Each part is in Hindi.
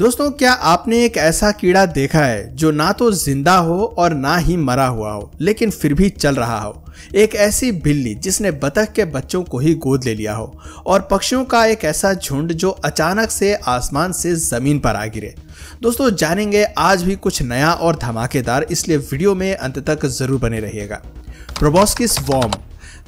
दोस्तों क्या आपने एक ऐसा कीड़ा देखा है जो ना तो जिंदा हो और ना ही मरा हुआ हो लेकिन फिर भी चल रहा हो एक ऐसी बिल्ली जिसने बतख के बच्चों को ही गोद ले लिया हो और पक्षियों का एक ऐसा झुंड जो अचानक से आसमान से जमीन पर आ गिरे दोस्तों जानेंगे आज भी कुछ नया और धमाकेदार इसलिए वीडियो में अंत तक जरूर बने रहिएगा प्रोबोस्किस वॉम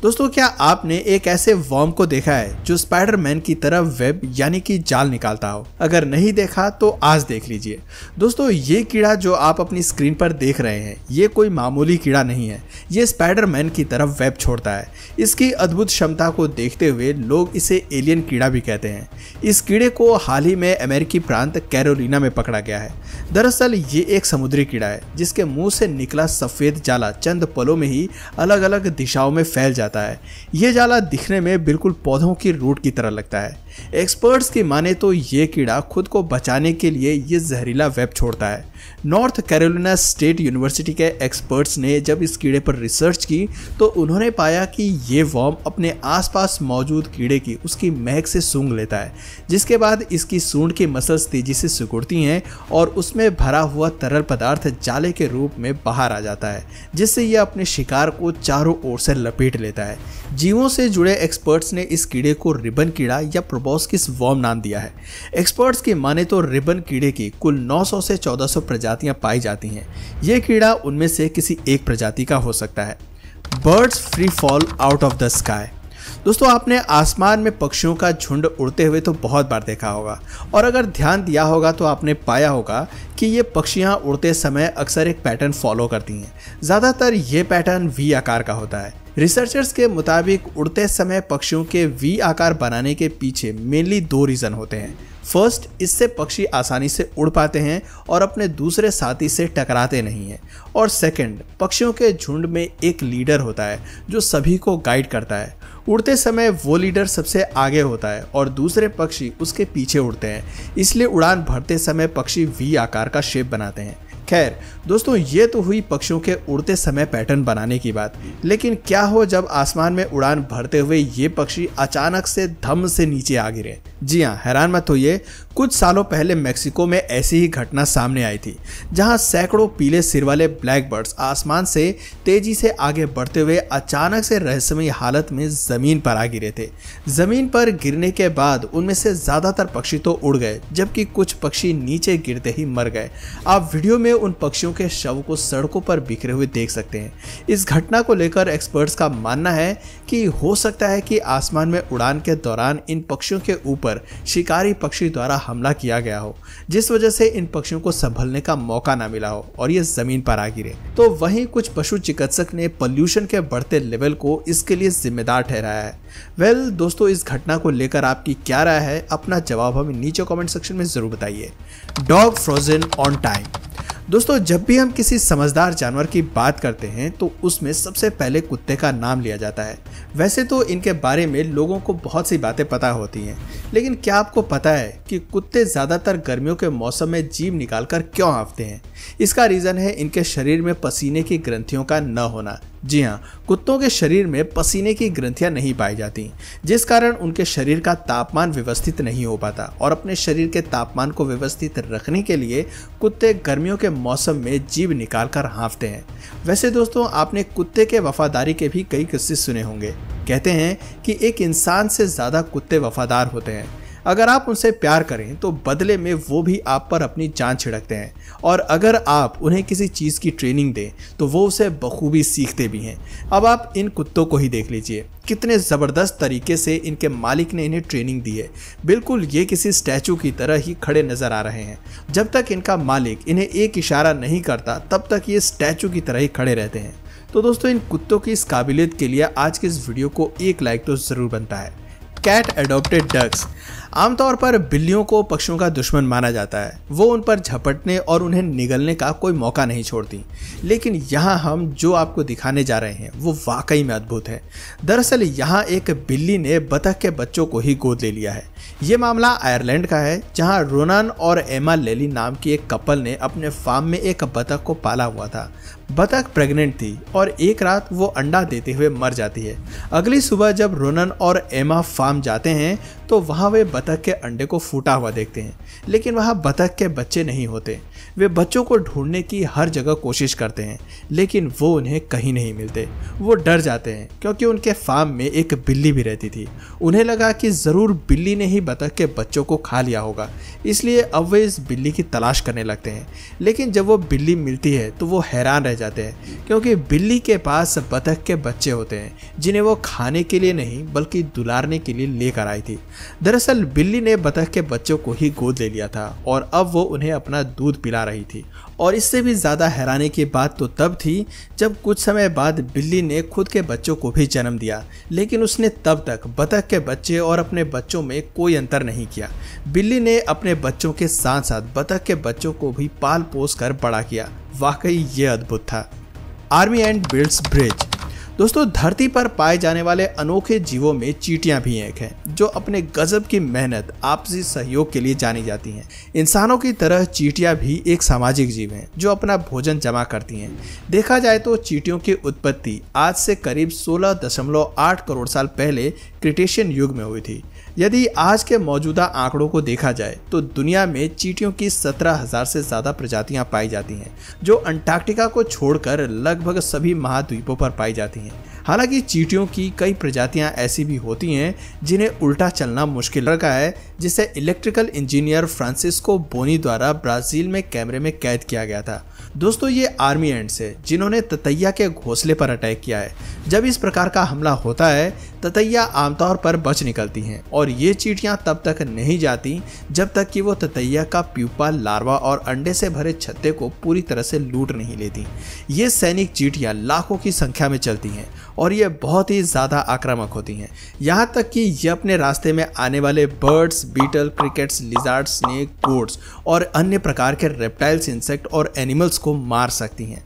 दोस्तों क्या आपने एक ऐसे वॉर्म को देखा है जो स्पाइडरमैन की तरह वेब यानी कि जाल निकालता हो अगर नहीं देखा तो आज देख लीजिए दोस्तों ये कीड़ा जो आप अपनी स्क्रीन पर देख रहे हैं ये कोई मामूली कीड़ा नहीं है ये स्पाइडरमैन की तरह वेब छोड़ता है इसकी अद्भुत क्षमता को देखते हुए लोग इसे एलियन कीड़ा भी कहते हैं इस कीड़े को हाल ही में अमेरिकी प्रांत कैरोलिना में पकड़ा गया है दरअसल ये एक समुद्री कीड़ा है जिसके मुंह से निकला सफेद जाला चंद पलों में ही अलग अलग दिशाओं में फैल जाता जाता है ये जाला दिखने में बिल्कुल पौधों की रूट की तरह लगता है एक्सपर्ट्स की माने तो ये कीड़ा खुद को बचाने के लिए ये जहरीला वेब छोड़ता है नॉर्थ कैरोलिना स्टेट यूनिवर्सिटी के एक्सपर्ट्स ने जब इस कीड़े पर रिसर्च की तो उन्होंने पाया कि ये वॉर्म अपने आसपास मौजूद कीड़े की उसकी महक से सूंघ लेता है जिसके बाद इसकी सूंड की मसल्स तेजी से सिकुड़ती हैं और उसमें भरा हुआ तरल पदार्थ जाले के रूप में बाहर आ जाता है जिससे यह अपने शिकार को चारों ओर से लपेट लेता है जीवों से जुड़े एक्सपर्ट्स ने इस कीड़े को रिबन कीड़ा या प्रोबोस्किस वॉर्म नाम दिया है एक्सपर्ट्स की माने तो रिबन कीड़े की कुल 900 से 1400 प्रजातियां पाई जाती हैं यह कीड़ा उनमें से किसी एक प्रजाति का हो सकता है birds free fall out of the sky दोस्तों आपने आसमान में पक्षियों का झुंड उड़ते हुए तो बहुत बार देखा होगा और अगर ध्यान दिया होगा तो आपने पाया होगा कि ये पक्षियाँ उड़ते समय अक्सर एक पैटर्न फॉलो करती हैं ज़्यादातर ये पैटर्न वी आकार का होता है रिसर्चर्स के मुताबिक उड़ते समय पक्षियों के वी आकार बनाने के पीछे मेनली दो रीज़न होते हैं फर्स्ट इससे पक्षी आसानी से उड़ पाते हैं और अपने दूसरे साथी से टकराते नहीं हैं और सेकंड पक्षियों के झुंड में एक लीडर होता है जो सभी को गाइड करता है उड़ते समय वो लीडर सबसे आगे होता है और दूसरे पक्षी उसके पीछे उड़ते हैं इसलिए उड़ान भरते समय पक्षी वी आकार का शेप बनाते हैं खैर दोस्तों ये तो हुई पक्षियों के उड़ते समय पैटर्न बनाने की बात लेकिन क्या हो जब आसमान में उड़ान भरते हुए ये पक्षी अचानक से धम से नीचे आ गिरे जी हाँ हैरान मत होइए कुछ सालों पहले मेक्सिको में ऐसी ही घटना सामने आई थी जहां सैकड़ों पीले सिर वाले ब्लैक बर्ड्स आसमान से तेजी से आगे बढ़ते हुए अचानक से रहस्यमय हालत में ज़मीन पर आ गिरे थे ज़मीन पर गिरने के बाद उनमें से ज़्यादातर पक्षी तो उड़ गए जबकि कुछ पक्षी नीचे गिरते ही मर गए आप वीडियो में उन पक्षियों के शव को सड़कों पर बिखरे हुए देख सकते हैं इस घटना को लेकर एक्सपर्ट्स का मानना है कि हो सकता है कि आसमान में उड़ान के दौरान इन पक्षियों के ऊपर ऊपर शिकारी पक्षी द्वारा हमला किया गया हो जिस वजह से इन पक्षियों को संभलने का मौका ना मिला हो और ये जमीन पर आ गिरे तो वहीं कुछ पशु चिकित्सक ने पॉल्यूशन के बढ़ते लेवल को इसके लिए जिम्मेदार ठहराया है वेल well, दोस्तों इस घटना को लेकर आपकी क्या राय है अपना जवाब हमें नीचे कमेंट सेक्शन में जरूर बताइए डॉग फ्रोजन ऑन टाइम दोस्तों जब भी हम किसी समझदार जानवर की बात करते हैं तो उसमें सबसे पहले कुत्ते का नाम लिया जाता है वैसे तो इनके बारे में लोगों को बहुत सी बातें पता होती हैं लेकिन क्या आपको पता है कि कुत्ते ज़्यादातर गर्मियों के मौसम में जीव निकाल कर क्यों हाँफते हैं इसका रीज़न है इनके शरीर में पसीने की ग्रंथियों का न होना जी हाँ कुत्तों के शरीर में पसीने की ग्रंथियां नहीं पाई जाती जिस कारण उनके शरीर का तापमान व्यवस्थित नहीं हो पाता और अपने शरीर के तापमान को व्यवस्थित रखने के लिए कुत्ते गर्मियों के मौसम में जीव निकाल कर हाँफते हैं वैसे दोस्तों आपने कुत्ते के वफादारी के भी कई किस्से सुने होंगे कहते हैं कि एक इंसान से ज़्यादा कुत्ते वफादार होते हैं अगर आप उनसे प्यार करें तो बदले में वो भी आप पर अपनी जान छिड़कते हैं और अगर आप उन्हें किसी चीज़ की ट्रेनिंग दें तो वो उसे बखूबी सीखते भी हैं अब आप इन कुत्तों को ही देख लीजिए कितने ज़बरदस्त तरीके से इनके मालिक ने इन्हें ट्रेनिंग दी है बिल्कुल ये किसी स्टैचू की तरह ही खड़े नज़र आ रहे हैं जब तक इनका मालिक इन्हें एक इशारा नहीं करता तब तक ये स्टैचू की तरह ही खड़े रहते हैं तो दोस्तों इन कुत्तों की इस काबिलियत के लिए आज के इस वीडियो को एक लाइक तो ज़रूर बनता है कैट एडोप्टेड डग्स आमतौर पर बिल्लियों को पक्षियों का दुश्मन माना जाता है वो उन पर झपटने और उन्हें निगलने का कोई मौका नहीं छोड़ती लेकिन यहाँ हम जो आपको दिखाने जा रहे हैं वो वाकई में अद्भुत है दरअसल यहाँ एक बिल्ली ने बतख के बच्चों को ही गोद ले लिया है ये मामला आयरलैंड का है जहाँ रोनान और एमा लेली नाम की एक कपल ने अपने फार्म में एक बतख को पाला हुआ था बतख प्रेग्नेंट थी और एक रात वो अंडा देते हुए मर जाती है अगली सुबह जब रोनन और एमा फार्म जाते हैं तो वहाँ वे बतख बतख के अंडे को फूटा हुआ देखते हैं लेकिन वहाँ बतख के बच्चे नहीं होते वे बच्चों को ढूंढने की हर जगह कोशिश करते हैं लेकिन वो उन्हें कहीं नहीं मिलते वो डर जाते हैं क्योंकि उनके फार्म में एक बिल्ली भी रहती थी उन्हें लगा कि ज़रूर बिल्ली ने ही बतख के बच्चों को खा लिया होगा इसलिए अब वे इस बिल्ली की तलाश करने लगते हैं लेकिन जब वो बिल्ली मिलती है तो वो हैरान रह जाते हैं क्योंकि बिल्ली के पास बतख के बच्चे होते हैं जिन्हें वो खाने के लिए नहीं बल्कि दुलारने के लिए लेकर आई थी दरअसल बिल्ली ने बतख के बच्चों को ही गोद ले लिया था और अब वो उन्हें अपना दूध पिला जा रही थी और इससे भी ज़्यादा हैरानी की बात तो तब थी जब कुछ समय बाद बिल्ली ने खुद के बच्चों को भी जन्म दिया लेकिन उसने तब तक बतख के बच्चे और अपने बच्चों में कोई अंतर नहीं किया बिल्ली ने अपने बच्चों के साथ साथ बतख के बच्चों को भी पाल पोस कर बड़ा किया वाकई ये अद्भुत था आर्मी एंड बिल्ड्स ब्रिज दोस्तों धरती पर पाए जाने वाले अनोखे जीवों में चीटियाँ भी एक हैं जो अपने गजब की मेहनत आपसी सहयोग के लिए जानी जाती हैं इंसानों की तरह चीटियाँ भी एक सामाजिक जीव हैं जो अपना भोजन जमा करती हैं देखा जाए तो चीटियों की उत्पत्ति आज से करीब 16.8 करोड़ साल पहले क्रिटेशियन युग में हुई थी यदि आज के मौजूदा आंकड़ों को देखा जाए तो दुनिया में चीटियों की सत्रह हजार से ज़्यादा प्रजातियां पाई जाती हैं जो अंटार्कटिका को छोड़कर लगभग सभी महाद्वीपों पर पाई जाती हैं हालांकि चीटियों की कई प्रजातियां ऐसी भी होती हैं जिन्हें उल्टा चलना मुश्किल लगा है जिसे इलेक्ट्रिकल इंजीनियर फ्रांसिस्को बोनी द्वारा ब्राजील में कैमरे में कैद किया गया था दोस्तों ये आर्मी एंड्स है जिन्होंने ततैया के घोंसले पर अटैक किया है जब इस प्रकार का हमला होता है ततैया आमतौर पर बच निकलती हैं और ये चीटियाँ तब तक नहीं जाती जब तक कि वो ततैया का प्यूपा लार्वा और अंडे से भरे छत्ते को पूरी तरह से लूट नहीं लेती ये सैनिक चीटियाँ लाखों की संख्या में चलती हैं और ये बहुत ही ज़्यादा आक्रामक होती हैं यहाँ तक कि ये अपने रास्ते में आने वाले birds beetle crickets lizard snake गोड्स और अन्य प्रकार के रेप्टाइल्स इंसेक्ट और एनिमल्स को मार सकती हैं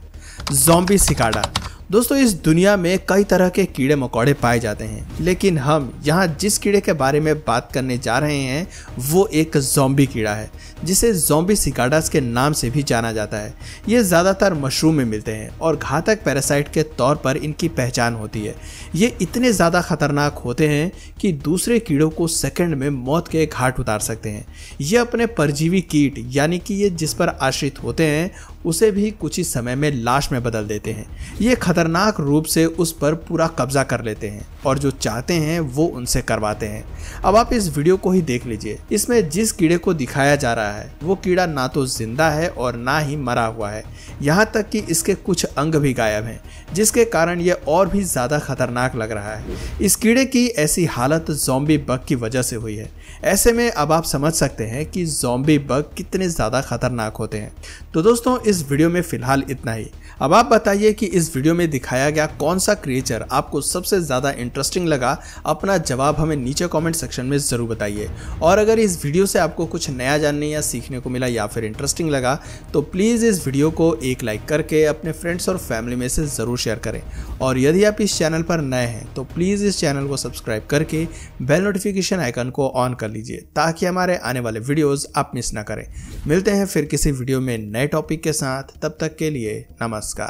जॉम्बी सिकाडा दोस्तों इस दुनिया में कई तरह के कीड़े मकोड़े पाए जाते हैं लेकिन हम यहाँ जिस कीड़े के बारे में बात करने जा रहे हैं वो एक जॉम्बी कीड़ा है जिसे जॉम्बी सिकाडास के नाम से भी जाना जाता है ये ज़्यादातर मशरूम में मिलते हैं और घातक पैरासाइट के तौर पर इनकी पहचान होती है ये इतने ज़्यादा खतरनाक होते हैं कि दूसरे कीड़ों को सेकेंड में मौत के घाट उतार सकते हैं ये अपने परजीवी कीट यानी कि ये जिस पर आश्रित होते हैं उसे भी कुछ ही समय में लाश में बदल देते हैं ये खतरनाक रूप से उस पर पूरा कब्जा कर लेते हैं और जो चाहते हैं वो उनसे करवाते हैं अब आप इस वीडियो को ही देख लीजिए इसमें जिस कीड़े को दिखाया जा रहा है वो कीड़ा ना तो जिंदा है और ना ही मरा हुआ है यहाँ तक कि इसके कुछ अंग भी गायब हैं जिसके कारण ये और भी ज़्यादा खतरनाक लग रहा है इस कीड़े की ऐसी हालत जोम्बी बग की वजह से हुई है ऐसे में अब आप समझ सकते हैं कि जोम्बी बग कितने ज़्यादा खतरनाक होते हैं तो दोस्तों इस वीडियो में फिलहाल इतना ही अब आप बताइए कि इस वीडियो में दिखाया गया कौन सा क्रिएचर आपको सबसे ज़्यादा इंटरेस्टिंग लगा अपना जवाब हमें नीचे कमेंट सेक्शन में ज़रूर बताइए और अगर इस वीडियो से आपको कुछ नया जानने या सीखने को मिला या फिर इंटरेस्टिंग लगा तो प्लीज़ इस वीडियो को एक लाइक करके अपने फ्रेंड्स और फैमिली में से ज़रूर शेयर करें और यदि आप इस चैनल पर नए हैं तो प्लीज़ इस चैनल को सब्सक्राइब करके बेल नोटिफिकेशन आइकन को ऑन कर लीजिए ताकि हमारे आने वाले वीडियोज़ आप मिस ना करें मिलते हैं फिर किसी वीडियो में नए टॉपिक के साथ तब तक के लिए नमस्कार